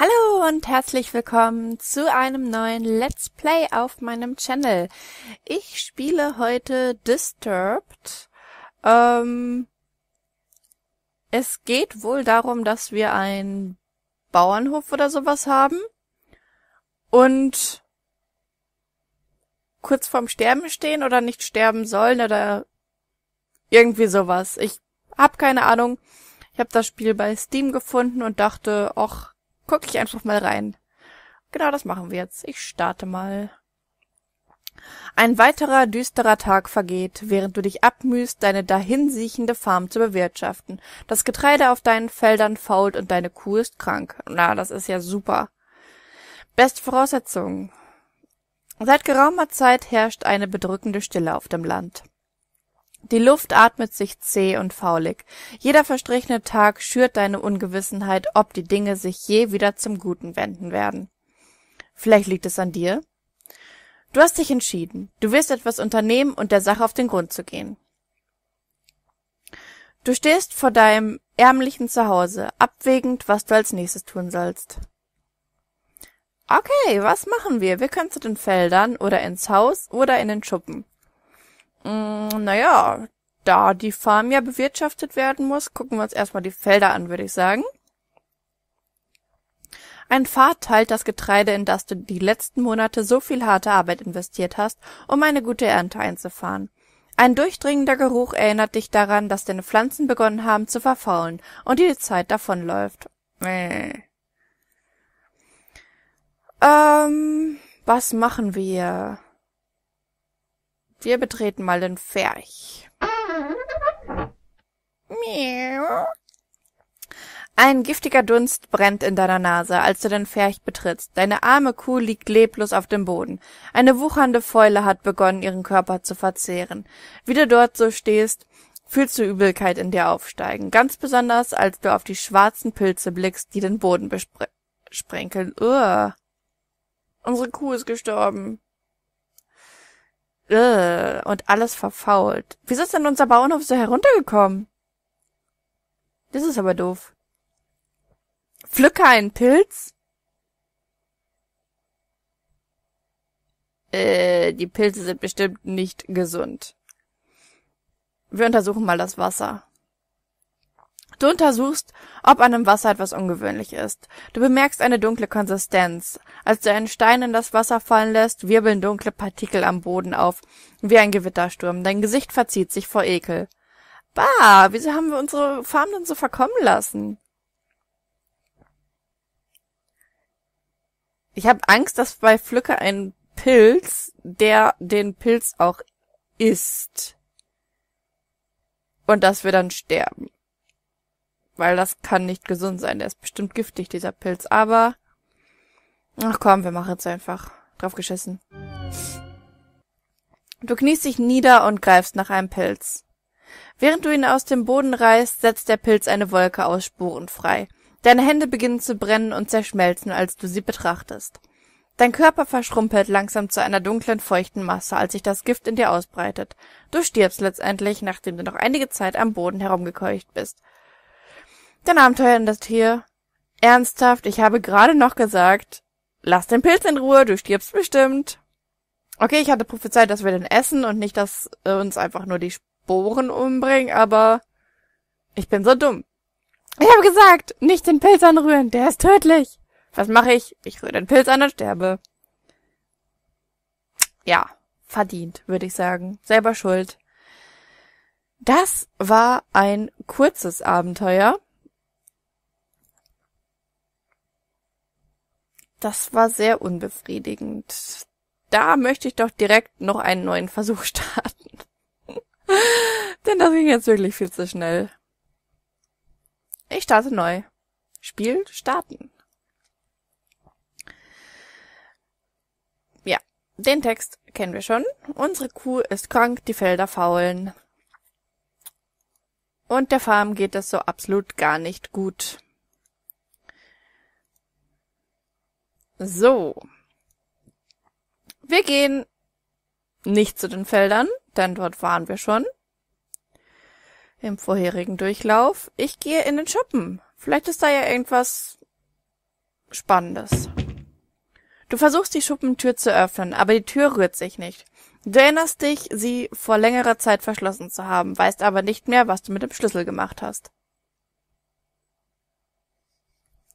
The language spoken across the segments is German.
Hallo und herzlich willkommen zu einem neuen Let's Play auf meinem Channel. Ich spiele heute Disturbed. Ähm, es geht wohl darum, dass wir einen Bauernhof oder sowas haben und kurz vorm Sterben stehen oder nicht sterben sollen oder irgendwie sowas. Ich hab keine Ahnung. Ich habe das Spiel bei Steam gefunden und dachte, ach, gucke ich einfach mal rein. Genau das machen wir jetzt. Ich starte mal. Ein weiterer düsterer Tag vergeht, während du dich abmühst, deine dahinsiechende Farm zu bewirtschaften. Das Getreide auf deinen Feldern fault und deine Kuh ist krank. Na, das ist ja super. Beste Voraussetzungen. Seit geraumer Zeit herrscht eine bedrückende Stille auf dem Land. Die Luft atmet sich zäh und faulig. Jeder verstrichene Tag schürt deine Ungewissenheit, ob die Dinge sich je wieder zum Guten wenden werden. Vielleicht liegt es an dir? Du hast dich entschieden. Du wirst etwas unternehmen und der Sache auf den Grund zu gehen. Du stehst vor deinem ärmlichen Zuhause, abwägend, was du als nächstes tun sollst. Okay, was machen wir? Wir können zu den Feldern oder ins Haus oder in den Schuppen. Mm, naja, da die Farm ja bewirtschaftet werden muss, gucken wir uns erstmal die Felder an, würde ich sagen. Ein Pfad teilt das Getreide, in das du die letzten Monate so viel harte Arbeit investiert hast, um eine gute Ernte einzufahren. Ein durchdringender Geruch erinnert dich daran, dass deine Pflanzen begonnen haben zu verfaulen und die Zeit davonläuft. Äh. Ähm, was machen wir? Wir betreten mal den Ferch. Miau. Ein giftiger Dunst brennt in deiner Nase, als du den Ferch betrittst. Deine arme Kuh liegt leblos auf dem Boden. Eine wuchernde Fäule hat begonnen, ihren Körper zu verzehren. Wie du dort so stehst, fühlst du Übelkeit in dir aufsteigen. Ganz besonders, als du auf die schwarzen Pilze blickst, die den Boden besprenkeln. Uah. Unsere Kuh ist gestorben äh, und alles verfault. Wieso ist denn unser Bauernhof so heruntergekommen? Das ist aber doof. Pflücke einen Pilz? Äh, die Pilze sind bestimmt nicht gesund. Wir untersuchen mal das Wasser. Du untersuchst, ob an dem Wasser etwas ungewöhnlich ist. Du bemerkst eine dunkle Konsistenz. Als du einen Stein in das Wasser fallen lässt, wirbeln dunkle Partikel am Boden auf, wie ein Gewittersturm. Dein Gesicht verzieht sich vor Ekel. Bah, wieso haben wir unsere Farm denn so verkommen lassen? Ich habe Angst, dass bei Pflücke ein Pilz, der den Pilz auch isst. Und dass wir dann sterben weil das kann nicht gesund sein. Der ist bestimmt giftig, dieser Pilz. Aber, ach komm, wir machen jetzt einfach. Drauf geschissen. Du kniest dich nieder und greifst nach einem Pilz. Während du ihn aus dem Boden reißt, setzt der Pilz eine Wolke aus Spuren frei. Deine Hände beginnen zu brennen und zerschmelzen, als du sie betrachtest. Dein Körper verschrumpelt langsam zu einer dunklen, feuchten Masse, als sich das Gift in dir ausbreitet. Du stirbst letztendlich, nachdem du noch einige Zeit am Boden herumgekeucht bist. Dein Abenteuer in das Tier. Ernsthaft, ich habe gerade noch gesagt, lass den Pilz in Ruhe, du stirbst bestimmt. Okay, ich hatte prophezeit, dass wir den essen und nicht, dass äh, uns einfach nur die Sporen umbringen, aber ich bin so dumm. Ich habe gesagt, nicht den Pilz anrühren, der ist tödlich. Was mache ich? Ich rühre den Pilz an und sterbe. Ja, verdient, würde ich sagen. Selber schuld. Das war ein kurzes Abenteuer. Das war sehr unbefriedigend. Da möchte ich doch direkt noch einen neuen Versuch starten. Denn das ging jetzt wirklich viel zu schnell. Ich starte neu. Spiel starten. Ja, den Text kennen wir schon. Unsere Kuh ist krank, die Felder faulen. Und der Farm geht es so absolut gar nicht gut. So. Wir gehen nicht zu den Feldern, denn dort waren wir schon im vorherigen Durchlauf. Ich gehe in den Schuppen. Vielleicht ist da ja irgendwas Spannendes. Du versuchst die Schuppentür zu öffnen, aber die Tür rührt sich nicht. Du erinnerst dich, sie vor längerer Zeit verschlossen zu haben, weißt aber nicht mehr, was du mit dem Schlüssel gemacht hast.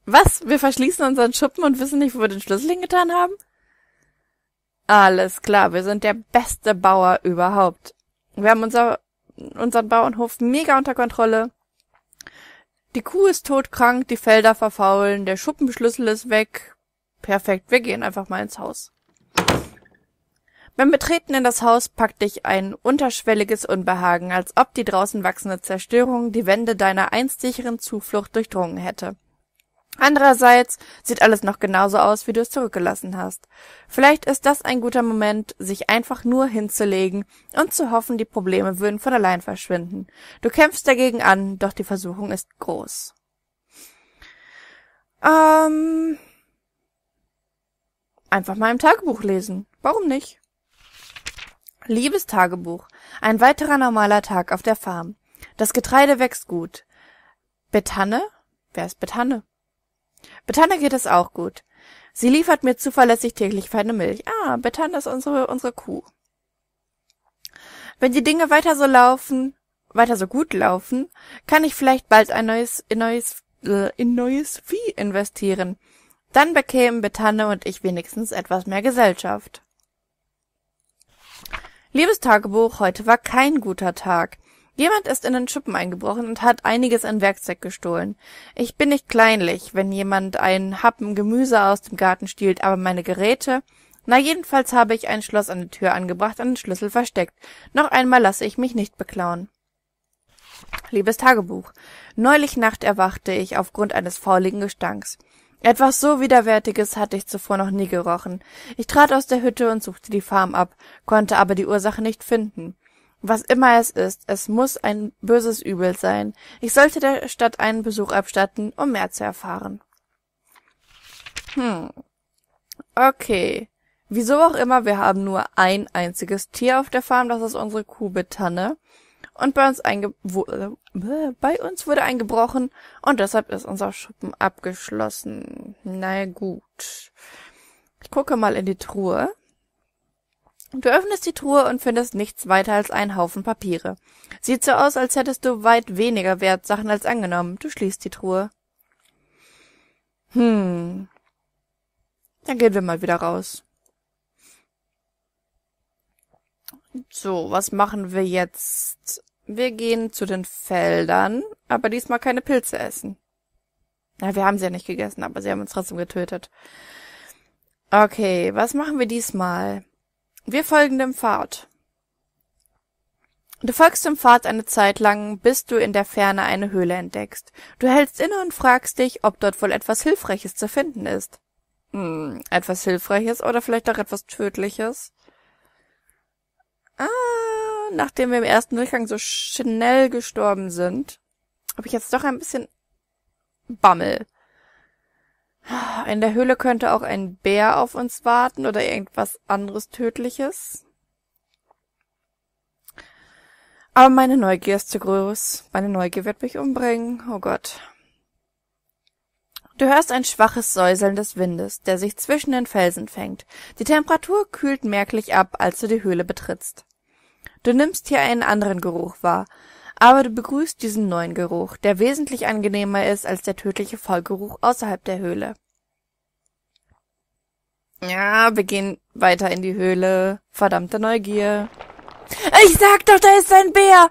Was? Wir verschließen unseren Schuppen und wissen nicht, wo wir den Schlüssel hingetan haben? Alles klar, wir sind der beste Bauer überhaupt. Wir haben unser, unseren Bauernhof mega unter Kontrolle. Die Kuh ist todkrank, die Felder verfaulen, der Schuppenschlüssel ist weg. Perfekt, wir gehen einfach mal ins Haus. Beim Betreten in das Haus packt dich ein unterschwelliges Unbehagen, als ob die draußen wachsende Zerstörung die Wände deiner einst sicheren Zuflucht durchdrungen hätte. Andererseits sieht alles noch genauso aus, wie du es zurückgelassen hast. Vielleicht ist das ein guter Moment, sich einfach nur hinzulegen und zu hoffen, die Probleme würden von allein verschwinden. Du kämpfst dagegen an, doch die Versuchung ist groß. Ähm, einfach mal im Tagebuch lesen. Warum nicht? Liebes Tagebuch. Ein weiterer normaler Tag auf der Farm. Das Getreide wächst gut. Betanne? Wer ist Betanne? Betanne geht es auch gut. Sie liefert mir zuverlässig täglich feine Milch. Ah, Betanne ist unsere, unsere Kuh. Wenn die Dinge weiter so laufen, weiter so gut laufen, kann ich vielleicht bald ein neues, in neues, äh, in neues Vieh investieren. Dann bekämen Betanne und ich wenigstens etwas mehr Gesellschaft. Liebes Tagebuch, heute war kein guter Tag. Jemand ist in den Schuppen eingebrochen und hat einiges an Werkzeug gestohlen. Ich bin nicht kleinlich, wenn jemand einen Happen Gemüse aus dem Garten stiehlt, aber meine Geräte? Na jedenfalls habe ich ein Schloss an die Tür angebracht und den Schlüssel versteckt. Noch einmal lasse ich mich nicht beklauen. Liebes Tagebuch. Neulich Nacht erwachte ich aufgrund eines fauligen Gestanks. Etwas so Widerwärtiges hatte ich zuvor noch nie gerochen. Ich trat aus der Hütte und suchte die Farm ab, konnte aber die Ursache nicht finden. Was immer es ist, es muss ein böses Übel sein. Ich sollte der Stadt einen Besuch abstatten, um mehr zu erfahren. Hm. Okay. Wieso auch immer, wir haben nur ein einziges Tier auf der Farm, das ist unsere Kuhbetanne. Und bei uns, einge wo, äh, bei uns wurde eingebrochen und deshalb ist unser Schuppen abgeschlossen. Na gut. Ich gucke mal in die Truhe. Du öffnest die Truhe und findest nichts weiter als einen Haufen Papiere. Sieht so aus, als hättest du weit weniger Wertsachen als angenommen. Du schließt die Truhe. Hm. Dann gehen wir mal wieder raus. So, was machen wir jetzt? Wir gehen zu den Feldern, aber diesmal keine Pilze essen. Na, wir haben sie ja nicht gegessen, aber sie haben uns trotzdem getötet. Okay, was machen wir diesmal? Wir folgen dem Pfad. Du folgst dem Pfad eine Zeit lang, bis du in der Ferne eine Höhle entdeckst. Du hältst inne und fragst dich, ob dort wohl etwas Hilfreiches zu finden ist. Hm, etwas Hilfreiches oder vielleicht auch etwas Tödliches? Ah, nachdem wir im ersten Durchgang so schnell gestorben sind, habe ich jetzt doch ein bisschen Bammel. In der Höhle könnte auch ein Bär auf uns warten oder irgendwas anderes Tödliches. Aber meine Neugier ist zu groß. Meine Neugier wird mich umbringen. Oh Gott. Du hörst ein schwaches Säuseln des Windes, der sich zwischen den Felsen fängt. Die Temperatur kühlt merklich ab, als du die Höhle betrittst. Du nimmst hier einen anderen Geruch wahr, aber du begrüßt diesen neuen Geruch, der wesentlich angenehmer ist als der tödliche Vollgeruch außerhalb der Höhle. Ja, wir gehen weiter in die Höhle. Verdammte Neugier. Ich sag doch, da ist ein Bär.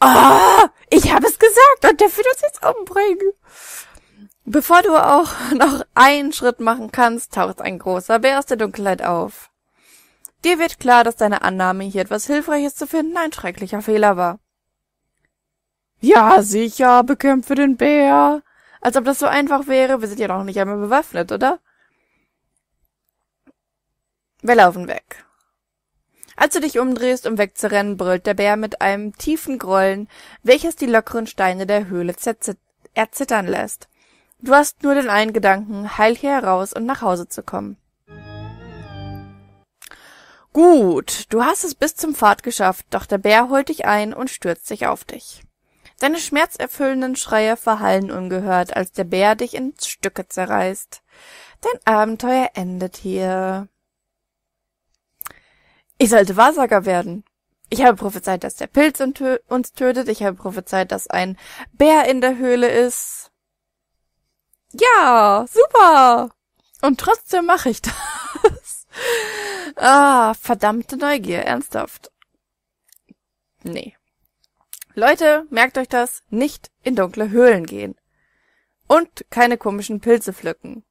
Oh, ich habe es gesagt und der will uns jetzt umbringen. Bevor du auch noch einen Schritt machen kannst, taucht ein großer Bär aus der Dunkelheit auf. Dir wird klar, dass deine Annahme, hier etwas Hilfreiches zu finden, ein schrecklicher Fehler war. Ja, sicher, bekämpfe den Bär. Als ob das so einfach wäre. Wir sind ja noch nicht einmal bewaffnet, oder? Wir laufen weg. Als du dich umdrehst, um wegzurennen, brüllt der Bär mit einem tiefen Grollen, welches die lockeren Steine der Höhle erzittern lässt. Du hast nur den einen Gedanken, heil hier heraus und nach Hause zu kommen. Gut, du hast es bis zum Pfad geschafft, doch der Bär holt dich ein und stürzt sich auf dich. Deine schmerzerfüllenden Schreie verhallen ungehört, als der Bär dich in Stücke zerreißt. Dein Abenteuer endet hier. Ich sollte Wahrsager werden. Ich habe prophezeit, dass der Pilz uns tötet. Ich habe prophezeit, dass ein Bär in der Höhle ist. Ja, super. Und trotzdem mache ich das. ah, verdammte Neugier, ernsthaft. Nee. Leute, merkt euch das, nicht in dunkle Höhlen gehen. Und keine komischen Pilze pflücken.